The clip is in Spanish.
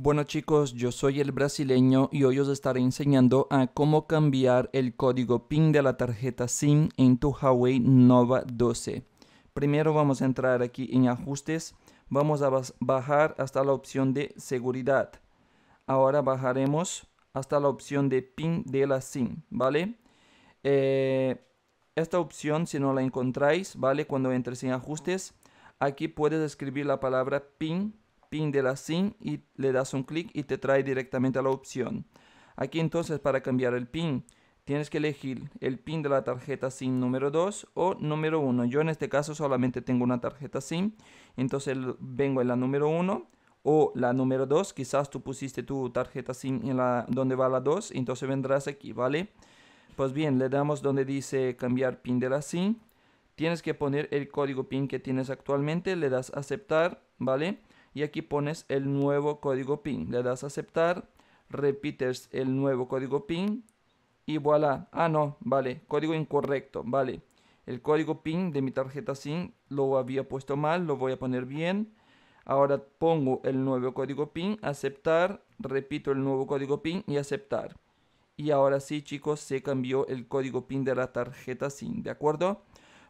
Bueno chicos, yo soy el brasileño y hoy os estaré enseñando a cómo cambiar el código PIN de la tarjeta SIM en tu Huawei Nova 12. Primero vamos a entrar aquí en ajustes, vamos a bajar hasta la opción de seguridad. Ahora bajaremos hasta la opción de PIN de la SIM, ¿vale? Eh, esta opción si no la encontráis, ¿vale? Cuando entres en ajustes, aquí puedes escribir la palabra PIN pin de la SIM y le das un clic y te trae directamente a la opción. Aquí entonces para cambiar el pin tienes que elegir el pin de la tarjeta SIM número 2 o número 1. Yo en este caso solamente tengo una tarjeta SIM, entonces vengo en la número 1 o la número 2. Quizás tú pusiste tu tarjeta SIM en la, donde va la 2, entonces vendrás aquí, ¿vale? Pues bien, le damos donde dice cambiar pin de la SIM. Tienes que poner el código PIN que tienes actualmente, le das aceptar, ¿vale? y aquí pones el nuevo código PIN. Le das a aceptar, repites el nuevo código PIN y voilà. Ah, no, vale, código incorrecto, vale. El código PIN de mi tarjeta SIM lo había puesto mal, lo voy a poner bien. Ahora pongo el nuevo código PIN, aceptar, repito el nuevo código PIN y aceptar. Y ahora sí, chicos, se cambió el código PIN de la tarjeta SIM, ¿de acuerdo?